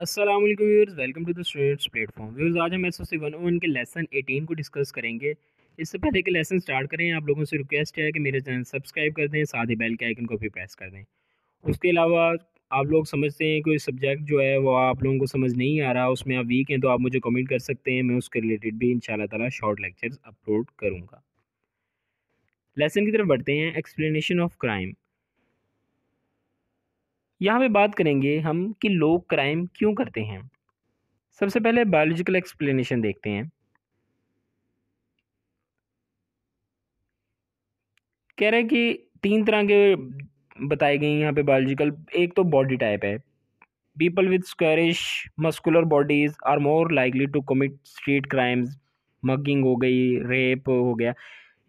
Aslam viewers welcome to the students platform viewers आज हम S O C one O one के lesson eighteen को discuss करेंगे इससे पहले कि लेसन स्टार्ट करें आप लोगों से रिक्वेस्ट है कि मेरे चैनल सब्सक्राइब कर दें साथ ही बेल के आइकन को भी प्रेस कर दें उसके अलावा आप लोग समझते हैं कोई सब्जेक्ट जो है वो आप लोगों को समझ नहीं आ रहा उसमें आप वीक हैं तो आप मुझे कमेंट कर सकते हैं मैं उसके रिलेटेड भी इन ताला शॉर्ट लेक्चर्स अपलोड करूँगा लेसन की तरफ बढ़ते हैं एक्सप्लेनेशन ऑफ क्राइम यहाँ पे बात करेंगे हम कि लोग क्राइम क्यों करते हैं सबसे पहले बायोलॉजिकल एक्सप्लेनेशन देखते हैं कह रहे हैं कि तीन तरह के बताए गए हैं यहाँ पे बायोलॉजिकल एक तो बॉडी टाइप है people with squarish muscular bodies are more likely to commit street crimes mugging हो गई रेप हो गया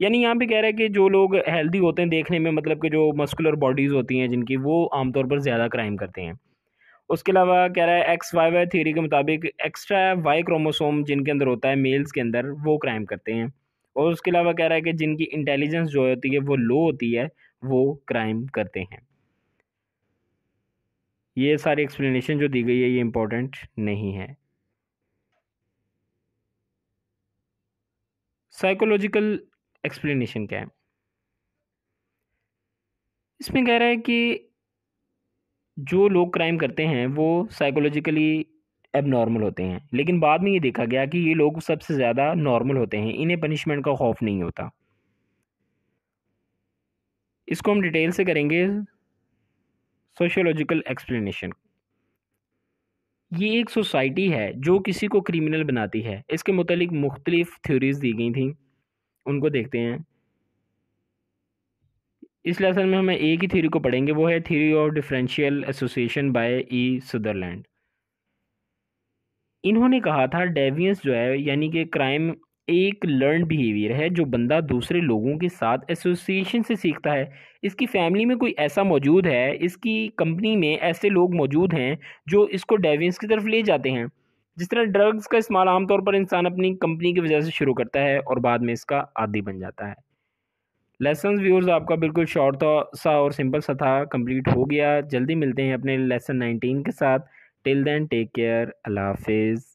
यानी यहाँ पे कह रहा है कि जो लोग हेल्दी होते हैं देखने में मतलब कि जो मस्कुलर बॉडीज़ होती हैं जिनकी वो आमतौर पर ज़्यादा क्राइम करते हैं उसके अलावा कह रहा है एक्स वाई वाई थ्योरी के मुताबिक एक्स्ट्रा वाई क्रोमोसोम जिनके अंदर होता है मेल्स के अंदर वो क्राइम करते हैं और उसके अलावा कह रहा है कि जिनकी इंटेलिजेंस जो होती है वो लो होती है वो क्राइम करते हैं ये सारी एक्सप्लेनेशन जो दी गई है ये इम्पोर्टेंट नहीं है साइकोलॉजिकल एक्सप्लेनेशन क्या है इसमें कह रहा है कि जो लोग क्राइम करते हैं वो साइकोलॉजिकली एबनॉर्मल होते हैं लेकिन बाद में ये देखा गया कि ये लोग सबसे ज़्यादा नॉर्मल होते हैं इन्हें पनिशमेंट का खौफ नहीं होता इसको हम डिटेल से करेंगे सोशियोलॉजिकल एक्सप्लेनेशन ये एक सोसाइटी है जो किसी को क्रिमिनल बनाती है इसके मतलब मुख्तलिफ थ्योरीज दी गई थी उनको देखते हैं इस लेसन में हमें एक ही थ्योरी को पढ़ेंगे वो है theory of differential association by E Sutherland इन्होंने कहा था डेवियंस जो है यानी कि क्राइम एक लर्न बिहेवियर है जो बंदा दूसरे लोगों के साथ एसोसिएशन से सीखता है इसकी फैमिली में कोई ऐसा मौजूद है इसकी कंपनी में ऐसे लोग मौजूद हैं जो इसको डेवियंस की तरफ ले जाते हैं जिस तरह ड्रग्स का इस्तेमाल आमतौर पर इंसान अपनी कंपनी की वजह से शुरू करता है और बाद में इसका आदि बन जाता है लेसन व्यूर्स आपका बिल्कुल शॉर्ट सा और सिंपल सा था कंप्लीट हो गया जल्दी मिलते हैं अपने लेसन नाइनटीन के साथ टिल देन टेक केयर अल्लाह हाफिज़